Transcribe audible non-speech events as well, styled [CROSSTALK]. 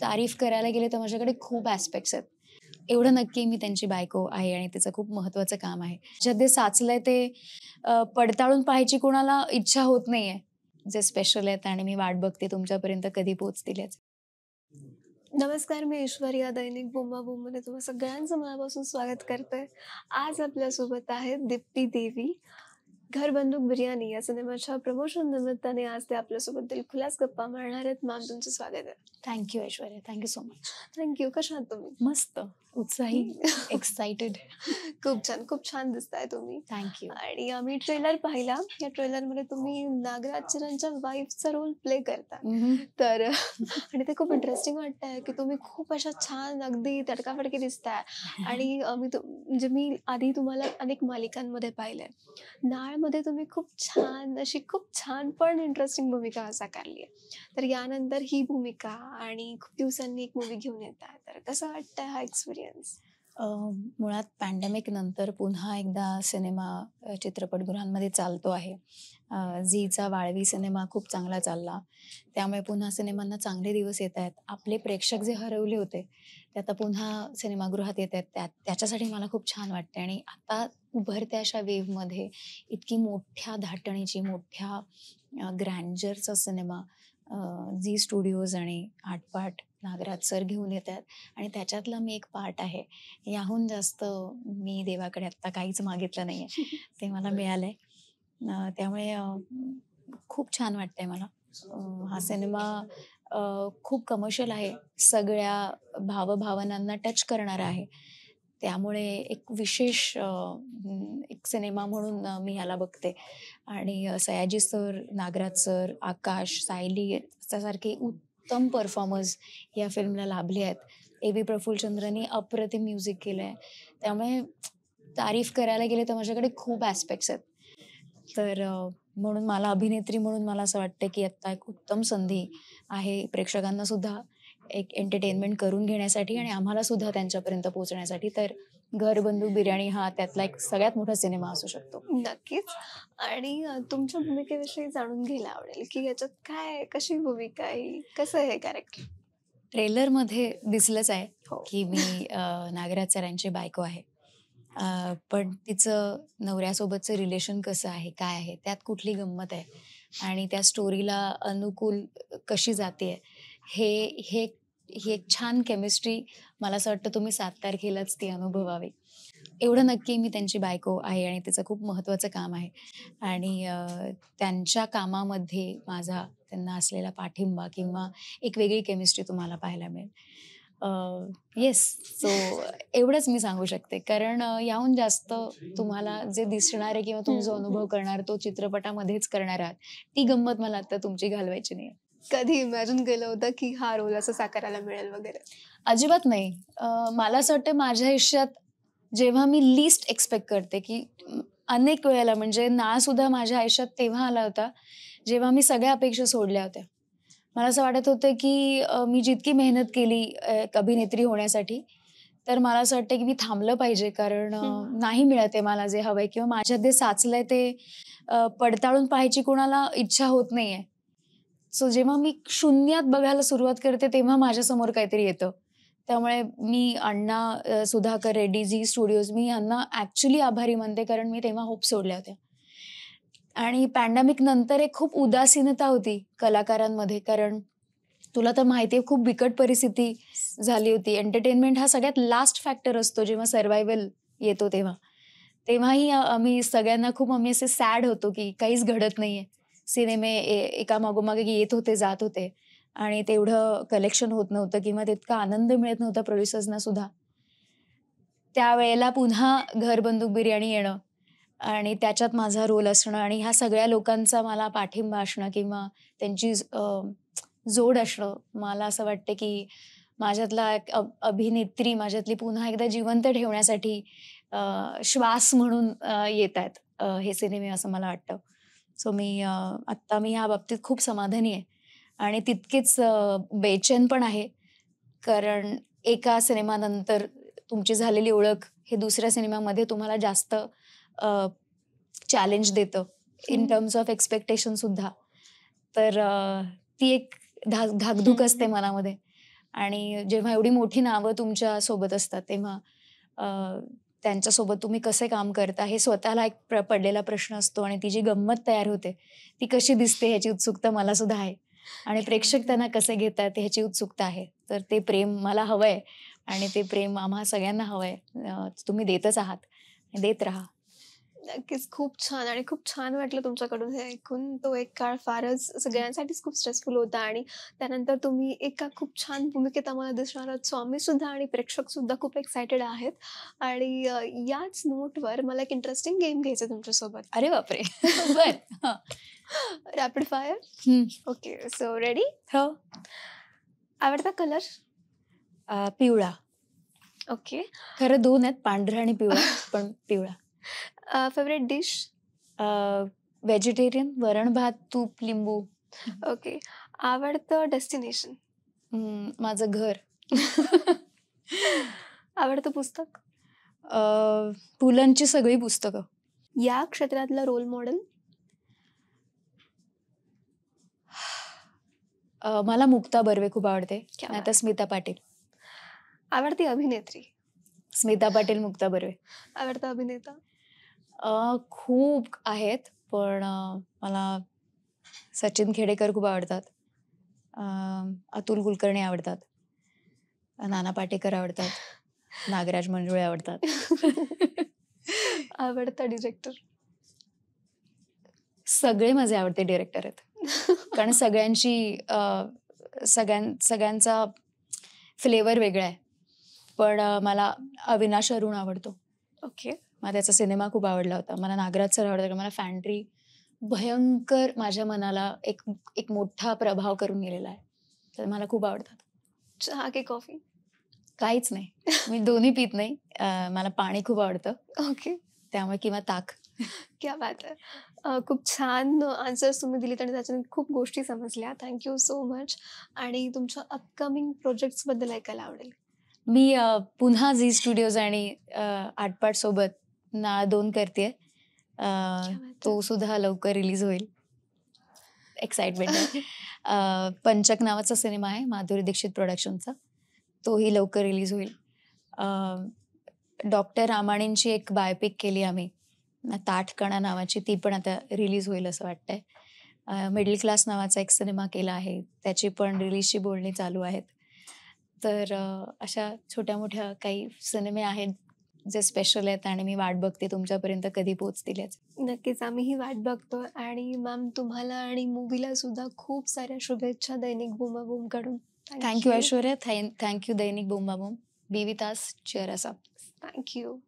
तारीफ करायला गेले तर माझ्याकडे खूप ॲस्पेक्ट्स आहेत एवढं नक्की मी त्यांची बायको आहे आणि त्याचं खूप महत्वाचं काम आहे ज्यात साचलंय ते पडताळून पाहायची कोणाला इच्छा होत नाहीये जे स्पेशल आहेत आणि मी वाट बघते तुमच्यापर्यंत कधी पोहोचतील नमस्कार मी ऐश्वर्या दैनिक बोंबा बुम्माने तुम्हाला सगळ्यांचं मनापासून स्वागत करते आज आपल्यासोबत आहेत दिप्ती देवी घर बंदूक बिर्याणी या सिनेमाच्या प्रमोशन निमित्ताने आज ते आपल्यासोबत दिलखुलास गप्पा मारणार आहेत मॅम तुमचं स्वागत आहे thank you Aishwarya thank you so much thank you कशा आहात तुम्ही मस्त उत्साही एक्साइटेड [LAUGHS] खूप छान खूप छान दिसताय तुम्ही थँक्यू आणि आम्ही ट्रेलर पाहिला या ट्रेलर मध्ये तुम्ही नागराज चरणच्या वाईफचा रोल प्ले करता तर [LAUGHS] आणि ते खूप इंटरेस्टिंग वाटतंय की तुम्ही खूप अशा छान अगदी तडकाफडकी दिसताय आणि म्हणजे मी आधी तुम्हाला अनेक मालिकांमध्ये पाहिलंय नाळ मध्ये तुम्ही खूप छान अशी खूप छान पण इंटरेस्टिंग भूमिका साकारली आहे तर यानंतर ही भूमिका आणि खूप दिवसांनी एक मूवी घेऊन येतात तर कसं वाटतं हा एक्सपिरियन्स मुळात पॅन्डेमिक नंतर पुन्हा एकदा सिनेमा चित्रपटगृहांमध्ये चालतो आहे झीचा वाळवी सिनेमा खूप चांगला चालला त्यामुळे पुन्हा सिनेमांना चांगले दिवस येत आहेत आपले प्रेक्षक जे हरवले होते ते आता पुन्हा सिनेमागृहात येत आहेत त्या त्याच्यासाठी मला खूप छान वाटते आणि आता उभरत्या अशा वेव्हमध्ये इतकी मोठ्या धाटणीची मोठ्या ग्रँजरचा सिनेमा झी स्टुडिओज आणि आठपाठ नागराज सर घेऊन येतात आणि त्याच्यातला मी एक पार्ट आहे याहून जास्त मी देवाकडे आत्ता काहीच मागितलं नाही आहे ते मला मिळालंय त्यामुळे खूप छान वाटतंय मला हा सिनेमा खूप कमर्शियल आहे सगळ्या भावभावनांना टच करणारा आहे त्यामुळे एक विशेष एक सिनेमा म्हणून मी ह्याला बघते आणि सयाजी सर नागराज सर आकाश सायली यासारखे उत्तम परफॉर्मर्स या फिल्मला लाभले आहेत ए बी प्रफुल्लचंद्रांनी अप्रतिम म्युझिक केलं आहे त्यामुळे तारीफ करायला गेले तर माझ्याकडे खूप ॲस्पेक्ट्स आहेत तर म्हणून मला अभिनेत्री म्हणून मला असं वाटतं की आत्ता एक उत्तम संधी आहे प्रेक्षकांना सुद्धा एक एंटरटेनमेंट करून घेण्यासाठी आणि आम्हाला सुद्धा त्यांच्यापर्यंत पोहोचण्यासाठी तर घर बंदूक बिर्याणी हा त्यातला एक सगळ्यात मोठा सिनेमा असू शकतो नक्कीच आणि तुमच्या भूमिकेविषयी जाणून घ्यायला आवडेल की याच्यात काय कशी भूमिका आहे कसं आहे कॅरेक्टर मध्ये दिसलंच आहे हो. की मी नागराज सरांची बायको आहे पण तिचं नवऱ्यासोबतचं रिलेशन कसं आहे काय आहे त्यात कुठली गंमत आहे आणि त्या स्टोरीला अनुकूल कशी जाते आहे हे हे ही एक छान केमिस्ट्री मला असं वाटतं तुम्ही सात तारखेलाच ती अनुभवावी एवढं नक्की मी त्यांची बायको आहे आणि त्याचं खूप महत्वाचं काम आहे आणि त्यांच्या कामामध्ये माझा त्यांना असलेला पाठिंबा किंवा एक वेगळी केमिस्ट्री तुम्हाला पाहायला मिळेल येस सो एवढंच मी सांगू शकते कारण याहून जास्त तुम्हाला जे दिसणार आहे किंवा तुम्ही जो अनुभव करणार तो चित्रपटामध्येच करणार आहात ती गंमत मला आता तुमची घालवायची नाही कधी इमॅजिन केलं होतं की हा रोल असं साकारायला मिळेल वगैरे अजिबात नाही मला असं वाटतं माझ्या आयुष्यात जेव्हा मी लिस्ट एक्सपेक्ट करते की अनेक वेळेला म्हणजे ना सुद्धा माझ्या आयुष्यात तेव्हा आला होता जेव्हा मी सगळ्या अपेक्षा सोडल्या होत्या मला असं वाटत होतं की मी जितकी मेहनत केली एक अभिनेत्री होण्यासाठी तर मला असं वाटतं की मी थांबलं पाहिजे कारण नाही मिळत आहे मला जे हवंय किंवा माझ्यात जे साचलंय ते पडताळून पाहायची कोणाला इच्छा होत नाहीये सो जेव्हा मी शून्यात बघायला सुरुवात करते तेव्हा माझ्यासमोर काहीतरी येतं त्यामुळे मी अण्णा सुधाकर रेड्डी जी स्टुडिओज मी यांना ॲक्च्युली आभारी मानते कारण मी तेव्हा होप सोडल्या होत्या आणि पॅन्डेमिक नंतर एक खूप उदासीनता होती कलाकारांमध्ये कारण तुला तर माहिती आहे खूप बिकट परिस्थिती झाली होती एंटरटेनमेंट हा सगळ्यात लास्ट फॅक्टर असतो जेव्हा सर्वायवल येतो तेव्हा तेव्हाही आम्ही सगळ्यांना खूप आम्ही असे सॅड होतो की काहीच घडत नाहीये सिनेमे एका मागोमागे येत होते जात होते आणि तेवढं कलेक्शन होत नव्हतं किंवा तितका आनंद मिळत नव्हता प्रोड्युसर्सना सुद्धा त्यावेळेला पुन्हा घर बंदूक बिर्याणी येणं आणि त्याच्यात माझा रोल असणं आणि ह्या सगळ्या लोकांचा मला पाठिंबा असणं किंवा त्यांची जोड असणं मला असं वाटतं की माझ्यातला एक अभिनेत्री माझ्यातली पुन्हा एकदा जिवंत ठेवण्यासाठी श्वास म्हणून येत आहेत हे सिनेमे असं मला वाटतं सो मी आत्ता मी ह्या बाबतीत खूप समाधानी आहे आणि तितकीच बेचैन पण आहे कारण एका सिनेमानंतर तुमची झालेली ओळख हे दुसऱ्या सिनेमामध्ये तुम्हाला जास्त चॅलेंज देतं इन टर्म्स ऑफ एक्सपेक्टेशन सुद्धा तर ती एक धा धाकधूक असते मनामध्ये आणि जेव्हा एवढी मोठी नावं तुमच्या सोबत असतात तेव्हा त्यांच्यासोबत तुम्ही कसे काम करता हे स्वतःला एक प्र पडलेला प्रश्न असतो आणि ती जी गंमत तयार होते ती कशी दिसते ह्याची उत्सुकता मला सुद्धा आहे आणि प्रेक्षक त्यांना कसे घेतात ह्याची उत्सुकता आहे तर ते प्रेम मला हवंय आणि ते प्रेम आम्हा सगळ्यांना हवंय तुम्ही देतच आहात देत राहा नक्कीच खूप छान आणि खूप छान वाटलं तुमच्याकडून हे ऐकून तो एक काळ फारच सगळ्यांसाठीच खूप स्ट्रेसफुल होता आणि त्यानंतर तुम्ही एका खूप छान भूमिकेत आम्हाला दिसणार स्वामी सुद्धा आणि प्रेक्षक सुद्धा खूप एक्सायटेड आहेत आणि याच नोटवर मला एक इंटरेस्टिंग गेम घ्यायचं तुमच्यासोबत अरे बापरे बर rapid fire okay so ready हो आवडता कलर पिवळा ओके खरं दोन आहेत पांढरा आणि पिवळा पण पिवळा [LAUGHS] फेवरेट डिश व्हेजिटेरियन वरण भात तूप लिंबू ओके आवडतं डेस्टिनेशन माझं घर आवडतं पुस्तक पुलांची सगळी पुस्तकं या क्षेत्रातलं रोल मॉडेल मला मुक्ता बर्वे खूप आवडते आता स्मिता पाटील आवडती अभिनेत्री स्मिता पाटील मुक्ता बर्वे आवडता अभिनेता खूप आहेत, पण मला सचिन खेडेकर खूप आवडतात. अतुल कुलकर्णी आवडतात. नाना पाटेकर आवडतात. नागराज मंजुळे आवडतात. [LAUGHS] आवडता डिरेक्टर? सगळे माझे आवडते डिरेक्टर आहेत. कारण सगळ्यांची सगळ्यां सगळ्यांचा फ्लेवर वेगळा आहे. पण मला अविनाश अरुण आवडतो. ओके मला त्याचा सिनेमा खूप आवडला होता मला नागराज सर आवडला मला फॅन्ट्री भयंकर माझ्या मनाला एक एक मोठा प्रभाव करून गेलेला आहे तर मला खूप आवडतात चहा की कॉफी काहीच नाही मी दोन्ही पित नाही मला पाणी खूप आवडतं ओके त्यामुळे किंवा ताक क्या बात आहे खूप छान आन्सर्स तुम्ही दिलेत आणि त्याच्याने खूप गोष्टी समजल्या थँक्यू सो मच आणि तुमच्या अपकमिंग प्रोजेक्ट्सबद्दल ऐकायला आवडेल मी पुन्हा झी स्टुडिओज आणि आटपाट सोबत नाळ दोन करते तो सुद्धा लवकर रिलीज होईल एक्साइटमेंट [LAUGHS] पंचक नावाचा सिनेमा आहे माधुरी दीक्षित प्रोडक्शनचा तोही लवकर रिलीज होईल डॉक्टर रामाणींची एक बायोपिक केली आम्ही ताठकणा नावाची ती पण आता रिलीज होईल असं वाटतंय मिडल क्लास नावाचा एक सिनेमा केला आहे त्याची पण रिलीजची बोलणी चालू आहेत तर अशा छोट्या मोठ्या काही सिनेमे आहेत जे स्पेशल आहेत आणि मी वाट बघते तुमच्यापर्यंत कधी पोहोचतील नक्कीच आम्हीही वाट बघतो आणि मॅम तुम्हाला आणि मुव्हीला सुद्धा खूप साऱ्या शुभेच्छा दैनिक कडून थँक्यू ऐश्वर्या थँक्यू दैनिक बुमाबूम बी विथ तास चेअर असा थँक्यू